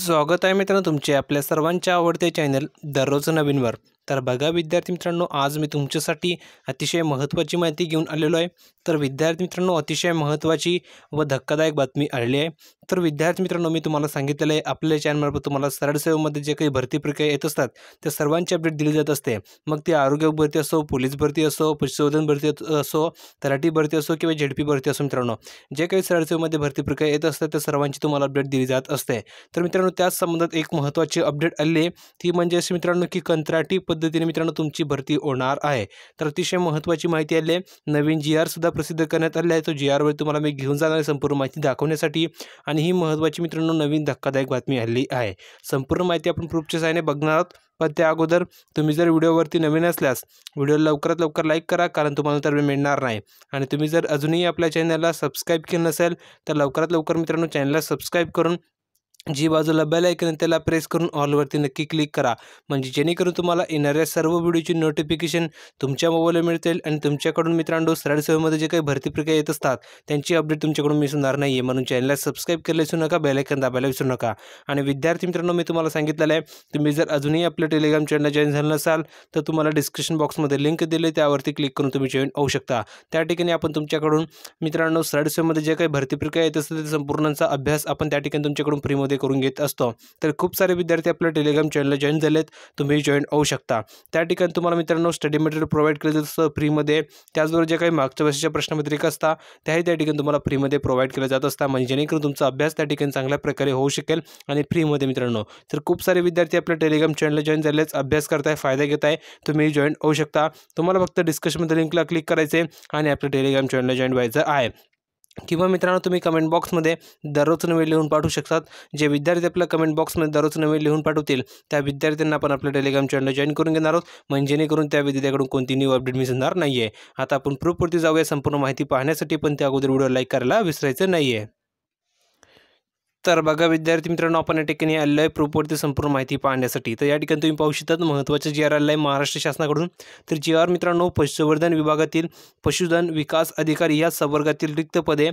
स्वागत आहे मित्रांनो तुमचे आपल्या सर्वांच्या आवडते चॅनल दररोज नवीनवर तर बघा विद्यार्थी मित्रांनो आज मी तुमच्यासाठी अतिशय महत्त्वाची माहिती घेऊन आलेलो आहे तर विद्यार्थी मित्रांनो अतिशय महत्त्वाची व धक्कादायक बातमी आलेली आहे तर विद्यार्थी मित्रांनो मी तुम्हाला सांगितलेलं आहे आपल्या चॅनलमार्फत तुम्हाला सरळ सेवेमध्ये जे काही भरती प्रक्रिया येत असतात त्या सर्वांची अपडेट दिली जात असते मग ती आरोग्य भरती असो पोलीस भरती असो पशुसंवर्धन भरती असो तलाठी भरती असो किंवा झेडपी भरती असो मित्रांनो जे काही सरळ सेवेमध्ये भरती प्रक्रिया येत असतात त्या सर्वांची तुम्हाला अपडेट दिली जात असते तर मित्रांनो त्याच संबंधात एक महत्त्वाची अपडेट आली आहे ती म्हणजे अशी मित्रांनो की कंत्राटी पद्धतीने मित्रांनो तुमची भरती होणार आहे तर अतिशय महत्त्वाची माहिती आली आहे नवीन जी सुद्धा प्रसिद्ध करण्यात आले आहे तो जी आरवर तुम्हाला मी घेऊन जाणार आहे संपूर्ण माहिती दाखवण्यासाठी आणि ही महत्त्वाची मित्रांनो नवीन धक्कादायक बातमी आली आहे संपूर्ण माहिती आपण प्रूफच्या साहाय्याने बघणार आहोत पण त्या अगोदर तुम्ही जर व्हिडिओवरती नवीन असल्यास व्हिडिओ लवकरात लवकर लाईक करा कारण तुम्हाला तर मिळणार नाही आणि तुम्ही जर अजूनही आपल्या चॅनलला सबस्क्राईब केलं नसेल तर लवकरात लवकर मित्रांनो चॅनलला सबस्क्राईब करून जी बाजूला बेल ऐकून त्याला प्रेस करून ऑलवरती नक्की क्लिक करा म्हणजे जेणेकरून तुम्हाला येणाऱ्या सर्व व्हिडिओची नोटिफिकेशन तुमच्या मोबाईलवर मिळतील आणि तुमच्याकडून मित्रांनो सरळ सेवेमध्ये जे काही भरती प्रक्रिया येत असतात त्यांची अपडेट तुमच्याकडून मिस होणार नाही आहे म्हणून चॅनलला सबस्क्राईब केलं विसरू नका बेल दाबायला विसरू नका आणि विद्यार्थी मित्रांनो मी तुम्हाला सांगितलेलं आहे तुम्ही जर अजूनही आपल्या टेलिग्राम चॅनल जॉईन झालं नसाल तर तुम्हाला डिस्क्रिप्शन बॉक्समध्ये लिंक दिली त्यावरती क्लिक करून तुम्ही जॉईन होऊ शकता त्या ठिकाणी आपण तुमच्याकडून मित्रांनो सरळ सेवेमध्ये जे काही भरती प्रक्रिया येत असते ते संपूर्णांचा अभ्यास आपण त्या ठिकाणी तुमच्याकडून फ्रीमध्ये कोर्समध्ये करून घेत सारे विद्यार्थी अपने टेलिग्राम चैनल जॉइन झालेत तुम्ही जॉईन होऊ शकता त्या ठिकाणी स्टडी मटेरियल प्रोवाइड कर फ्री में फ्रीमध्ये जे काही मागच्या वर्षीच्या प्रश्नपत्रिका असतात त्याही त्या ठिकाणी तुम्हाला फ्रीमध्ये प्रोव्हाइड केलं जात असतात म्हणजे जेणेकरून अभ्यास त्या ठिकाणी चांगल्या प्रकारे होऊ शकेल आणि फ्रीमध्ये सारे विद्यार्थी अपने टेलिग्राम चैनल जॉइन जाए अभ्यास करता है फायदा घेत आहे तुम्ही जॉईन होऊ तुम्हारा तुम्हाला फक्त डिस्कशनमध्ये लिंकला क्लिक कराएं आणि टेलिग्राम चैनल जॉइन व्हायचं आहे किंवा मित्रांनो तुम्ही कमेंट बॉक्समध्ये दररोज नवे लिहून पाठवू शकतात जे विद्यार्थी आपल्या कमेंट बॉक्समध्ये दररोज नवे लिहून पाठवतील त्या विद्यार्थ्यांना आपण आपल्या टेलिग्राम चॅनल जॉईन करून घेणार आहोत म्हणजे जेणेकरून त्या विद्यार्थ्याकडून कोणती न्यू अपडेट मिसणार नाही आहे आता आपण प्रूफवरती जाऊया संपूर्ण माहिती पाहण्यासाठी पण त्या अगोदर व्हिडिओ लाईक करायला विसरायचं नाही आहे तर बघा विद्यार्थी मित्रांनो आपण या ठिकाणी आलेलं आहे प्रूफवरती संपूर्ण माहिती पाहण्यासाठी तर या ठिकाणी तुम्ही पाहू शकतात महत्त्वाचं जी आर आलं आहे महाराष्ट्र शासनाकडून तर जी आर मित्रांनो पशुसंवर्धन विभागातील पशुधन विकास अधिकारी या संवर्गातील रिक्त पदे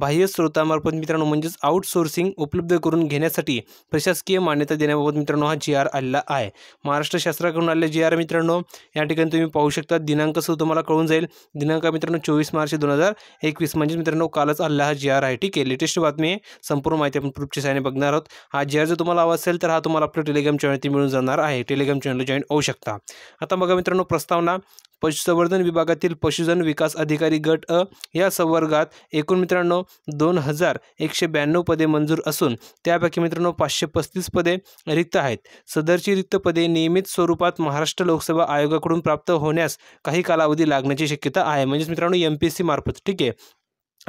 बाह्य स्रोतामार्फत मित्रांनो म्हणजेच आउटसोर्सिंग उपलब्ध करून घेण्यासाठी प्रशासकीय मान्यता देण्याबाबत मित्रांनो हा जी आर आलेला आहे महाराष्ट्र शासनाकडून आलेले जी आर मित्रांनो या ठिकाणी तुम्ही पाहू शकता दिनांक सुद्धा तुम्हाला कळून जाईल दिनांक मित्रांनो चोवीस मार्च दोन हजार एकवीस म्हणजेच मित्रांनो कालच आलेला हा जी आर आहे ठीक आहे लेटेस्ट बातमी संपूर्ण माहिती प्रूफची सायने बघणार आहोत हा जे अर्ज तुम्हाला हवा असेल तर हा तुम्हाला आपल्या टेलिग्राम चॅनलती मिळून जाणार आहे टेलिग्राम चॅनल जॉईन होऊ शकता आता बघा मित्रांनो प्रस्तावना पशुसंवर्धन विभागातील पशुधन विकास अधिकारी गट अ या संवर्गात एकूण मित्रांनो दोन हजार एकशे ब्याण्णव पदे मंजूर असून त्यापैकी मित्रांनो पाचशे पस्तीस पदे रिक्त आहेत सदरची रिक्त पदे नियमित स्वरूपात महाराष्ट्र लोकसेवा आयोगाकडून प्राप्त होण्यास काही कालावधी लागण्याची शक्यता आहे म्हणजेच मित्रांनो एम मार्फत ठीक आहे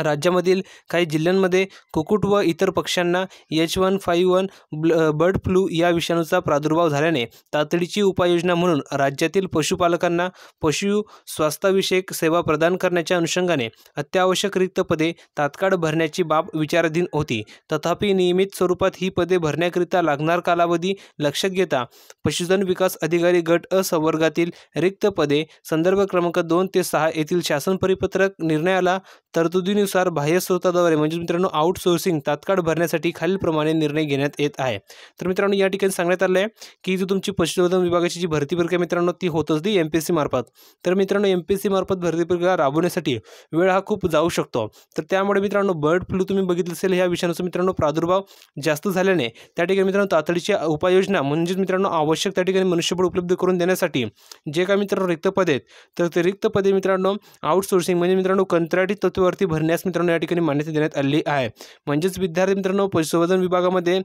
राज्यामधील काही जिल्ह्यांमध्ये कुकुट व इतर पक्ष्यांना एच वन फाईव्ह वन ब्ल बर्ड फ्लू या विषाणूचा प्रादुर्भाव झाल्याने तातडीची उपाययोजना म्हणून राज्यातील पशुपालकांना पशु स्वास्थ्याविषयक सेवा प्रदान करण्याच्या अनुषंगाने अत्यावश्यक रिक्त पदे तात्काळ भरण्याची बाब विचाराधीन होती तथापि नियमित स्वरूपात ही पदे भरण्याकरिता लागणार कालावधी लक्षात घेता पशुधन विकास अधिकारी गट अ संवर्गातील रिक्त पदे संदर्भ क्रमांक दोन ते सहा येथील शासन परिपत्रक निर्णयाला तरतुदी नुसार बाह्य स्रोताद्वारे म्हणजे मित्रांनो आउटसोर्सिंग तात्काळ भरण्यासाठी खालीलप्रमाणे निर्णय घेण्यात येत आहे तर मित्रांनो या ठिकाणी सांगण्यात आलं आहे की जी तुमची पशुसंवर्धन विभागाची जी भरती प्रक्रिया मित्रांनो ती होत असते एम मार्फत तर मित्रांनो एम मार्फत भरती प्रक्रिया राबवण्यासाठी वेळ हा खूप जाऊ शकतो तर त्यामुळे मित्रांनो बर्ड फ्लू तुम्ही बघितलं असेल ह्या विषाणूचा मित्रांनो प्रादुर्भाव जास्त झाल्याने त्या ठिकाणी मित्रांनो तातडीच्या उपाययोजना म्हणजेच मित्रांनो आवश्यक त्या ठिकाणी मनुष्यबळ उपलब्ध करून देण्यासाठी जे काय मित्रांनो रिक्त पदे आहेत तर ते रिक्त पदे मित्रांनो आउटसोर्सिंग म्हणजे मित्रांनो कंत्राटी तत्वावरती भरण्या देण्यास मित्रांनो या ठिकाणी मान्यता देण्यात आली आहे म्हणजेच विद्यार्थी मित्रांनो पशुसंवर्धन विभागामध्ये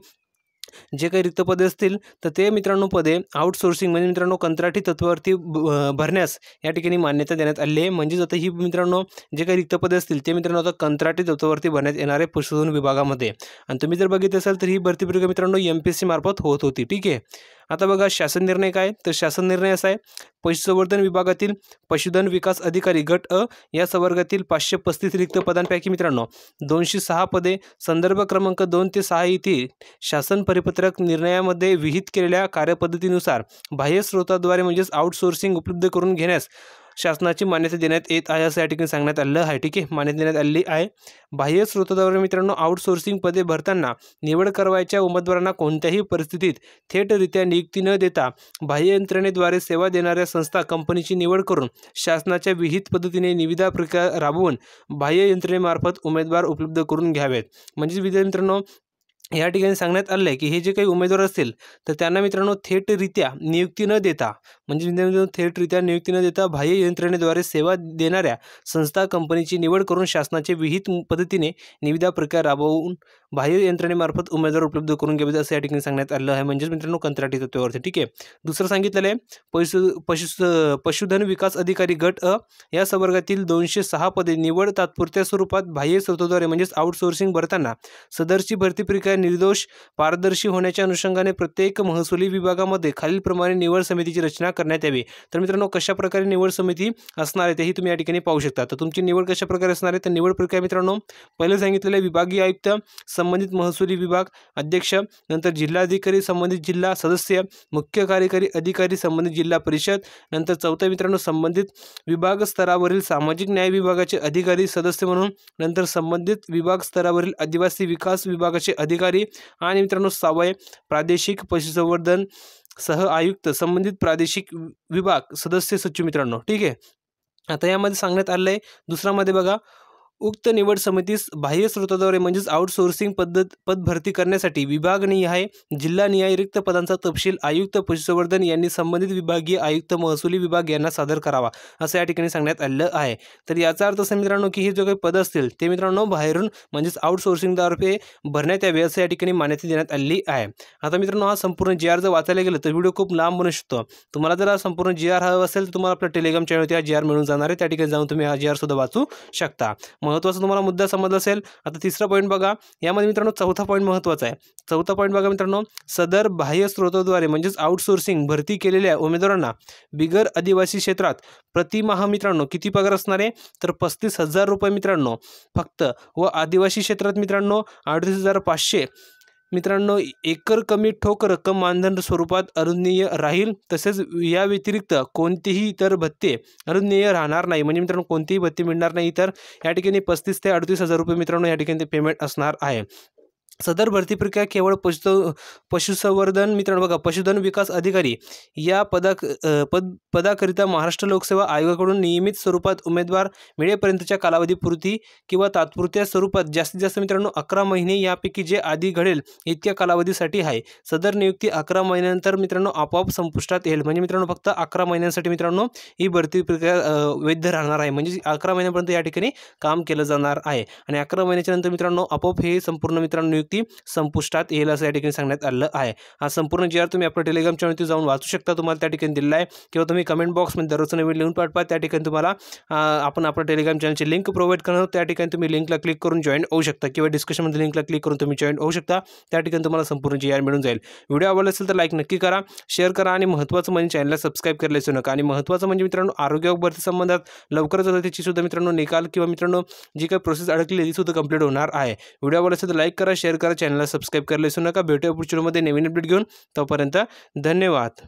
जे काही रिक्त पदे असतील तर ते मित्रांनो पदे आउटसोर्सिंग म्हणजे मित्रांनो कंत्राटी तत्वावरती भरण्यास या ठिकाणी मान्यता देण्यात आली आहे म्हणजेच आता ही मित्रांनो जे काही रिक्त पदे असतील ते मित्रांनो आता कंत्राटी तत्वावरती भरण्यात येणारे पशुधन विभागामध्ये आणि तुम्ही जर बघित असाल तर ही भरती प्रक्रिया मित्रांनो एम पी मार्फत होत होती ठीक आहे आता बघा शासन निर्णय काय तर शासन निर्णय असा आहे पशुसंवर्धन विभागातील पशुधन विकास अधिकारी गट अ या संवर्गातील पाचशे पस्तीस रिक्त पदांपैकी मित्रांनो दोनशे सहा पदे संदर्भ क्रमांक दोन ते सहा येथे शासन परिपत्रक निर्णयामध्ये विहित केलेल्या कार्यपद्धतीनुसार बाह्य स्रोताद्वारे म्हणजेच आउटसोर्सिंग उपलब्ध करून घेण्यास शासनाची मान्यता देण्यात येत आहे असं या ठिकाणी सांगण्यात आलं आहे ठीक आहे मान्यता देण्यात आली आहे बाह्य स्रोताद्वारे मित्रांनो आउटसोर्सिंग पदे भरताना निवड करवायच्या उमेदवारांना कोणत्याही परिस्थितीत थेटरित्या नियुक्ती न देता बाह्य यंत्रणेद्वारे सेवा देणाऱ्या संस्था कंपनीची निवड करून शासनाच्या विहित पद्धतीने निविदा प्रक्रिया राबवून बाह्य यंत्रणेमार्फत उमेदवार उपलब्ध करून घ्यावेत म्हणजेच विद्यार्थ्यांनो या ठिकाणी सांगण्यात आलं आहे की हे जे काही उमेदवार असतील तर त्यांना मित्रांनो थेटरित्या नियुक्ती न देता म्हणजे मित्रांनो थेटरित्या नियुक्ती न देता बाह्य यंत्रणेद्वारे सेवा देणाऱ्या संस्था कंपनीची निवड करून शासनाचे विहित पद्धतीने निविदा प्रक्रिया राबवून बाह्य यंत्रणेमार्फत उमेदवार उपलब्ध करून घ्यावेत असं या ठिकाणी सांगण्यात आलं आहे म्हणजेच मित्रांनो कंत्राटी तत्वावरती ठीक आहे दुसरं सांगितलेलं आहे पशु पशु पशुधन विकास अधिकारी गट अ या संवर्गातील दोनशे सहा पदे निवड तात्पुरत्या स्वरूपात बाह्य स्रोताद्वारे म्हणजेच आउटसोर्सिंग भरताना सदरची भरती प्रक्रिया निर्दोष पारदर्शी होण्याच्या अनुषंगाने प्रत्येक महसुली विभागामध्ये खालीलप्रमाणे निवड समितीची रचना करण्यात यावी तर मित्रांनो कशा प्रकारे निवड समिती असणार आहे तेही तुम्ही या ठिकाणी पाहू शकता तर तुमची निवड कशा प्रकारे असणार आहे तर निवड प्रक्रिया मित्रांनो पहिले सांगितलेलं विभागीय आयुक्त संबंधित महसुली विभाग अध्यक्ष नंतर जिल्हाधिकारी संबंधित जिल्हा सदस्य मुख्य कार्यकारी अधिकारी संबंधित जिल्हा परिषद नंतर चौथ्या मित्रांनो संबंधित विभाग स्तरावरील सामाजिक न्याय विभागाचे अधिकारी सदस्य म्हणून नंतर संबंधित विभाग स्तरावरील आदिवासी विकास विभागाचे अधिकारी आणि मित्रांनो सावय प्रादेशिक पशुसंवर्धन सह आयुक्त संबंधित प्रादेशिक विभाग सदस्य सचिव मित्रांनो ठीक आहे आता यामध्ये सांगण्यात आलं आहे मध्ये बघा उक्त निवड समितीस बाह्य स्रोताद्वारे म्हणजेच आउटसोर्सिंग पद्धत पद भरती करण्यासाठी जिल्हा जिल्हानिहाय रिक्त पदांचा तपशील आयुक्त पशुसंवर्धन यांनी संबंधित विभागीय आयुक्त महसुली विभाग यांना सादर करावा असं या ठिकाणी सांगण्यात आलं आहे तर याचा अर्थ असं मित्रांनो की हे जे काही पद असतील ते मित्रांनो बाहेरून म्हणजेच आउटसोर्सिंगतर्फे भरण्यात यावे असं या ठिकाणी मान्यता देण्यात आली आहे आता मित्रांनो हा संपूर्ण जी आर जर वाचायला गेलं तर व्हिडिओ खूप लांब बनू शकतो तुम्हाला जर हा संपूर्ण जी आर हवा असेल तर तुम्हाला आपल्या टेलिग्राम चॅनलवरती हा जी आर मिळून जाणार आहे त्या ठिकाणी जाऊन तुम्ही हा जी आर सुद्धा वाचू शकता महत्त्वाचा तुम्हाला मुद्दा समजला असेल आता तिसरा पॉईंट बघा यामध्ये मित्रांनो चौथा पॉईंट महत्त्वाचा आहे चौथा पॉईंट बघा मित्रांनो सदर बाह्य स्रोताद्वारे म्हणजेच आउटसोर्सिंग भरती केलेल्या उमेदवारांना बिगर आदिवासी क्षेत्रात प्रतिमाह मित्रांनो किती पगार असणार आहे तर पस्तीस हजार रुपये मित्रांनो फक्त व आदिवासी क्षेत्रात मित्रांनो अडतीस हजार पाचशे मित्रांनो एकर कमी ठोक रक्कम मानधन स्वरूपात अरुणनीय राहील तसेच या व्यतिरिक्त कोणतीही इतर भत्ते अरुणनीय राहणार नाही म्हणजे मित्रांनो कोणतीही भत्ते मिळणार नाही तर या ठिकाणी पस्तीस ते अडतीस हजार रुपये मित्रांनो या ठिकाणी पेमेंट असणार आहे सदर भरती प्रक्रिया केवळ पशु पशुसंवर्धन मित्रांनो बघा पशुधन विकास अधिकारी या पदा पद पदाकरिता महाराष्ट्र लोकसेवा आयोगाकडून नियमित स्वरूपात उमेदवार मिळेपर्यंतच्या कालावधीपुरती किंवा तात्पुरत्या स्वरूपात जास्तीत जास्त मित्रांनो अकरा महिने यापैकी जे आधी घडेल इतक्या कालावधीसाठी आहे सदर नियुक्ती अकरा महिन्यानंतर मित्रांनो आपोआप संपुष्टात येईल म्हणजे मित्रांनो फक्त अकरा महिन्यांसाठी मित्रांनो ही भरती प्रक्रिया वैध राहणार आहे म्हणजे अकरा महिन्यापर्यंत या ठिकाणी काम केलं जाणार आहे आणि अकरा महिन्याच्या नंतर मित्रांनो आपोआप हे संपूर्ण मित्रांनो ती संपुष्टात येईल असं या ठिकाणी सांगण्यात आलं आहे हा संपूर्ण जी आर तुम्ही आपल्या टेलिग्राम चॅनलवरती जाऊन वाचू शकता तुम्हाला त्या ठिकाणी दिलेला आहे किंवा तुम्ही कमेंट बॉक्समध्ये दररोज नवीन लिहून पाठवा त्या ठिकाणी तुम्हाला आपण आपल्या टेलिग्राम चॅनलची लिंक प्रोव्हाइड करणार त्या ठिकाणी तुम्ही लिंकला क्लिक करून जॉईन होऊ शकता किंवा डिस्कशनमध्ये लिंकला क्लिक करून तुम्ही जॉईन होऊ शकता त्या ठिकाणी तुम्हाला संपूर्ण जी आर मिळून जाईल व्हिडिओ आवडला असेल तर लाईक नक्की करा शेअर करा आणि महत्त्वाचं म्हणजे चॅनलला सबस्क्राईब करायला विसरू नका आणि महत्त्वाचं म्हणजे मित्रांनो आरोग्यावरती संबंधात लवकरच त्याची सुद्धा मित्रांनो निकाल किंवा मित्रांनो जी काही प्रोसेस अडकली ती सुद्धा कंप्लीट होणार आहे व्हिडिओ आवडला असेल तर लाईक करा शेअर करा चॅनलला सबस्क्राईब करायला विसरू नका भेटूया मध्ये नवीन अपडेट घेऊन तोपर्यंत धन्यवाद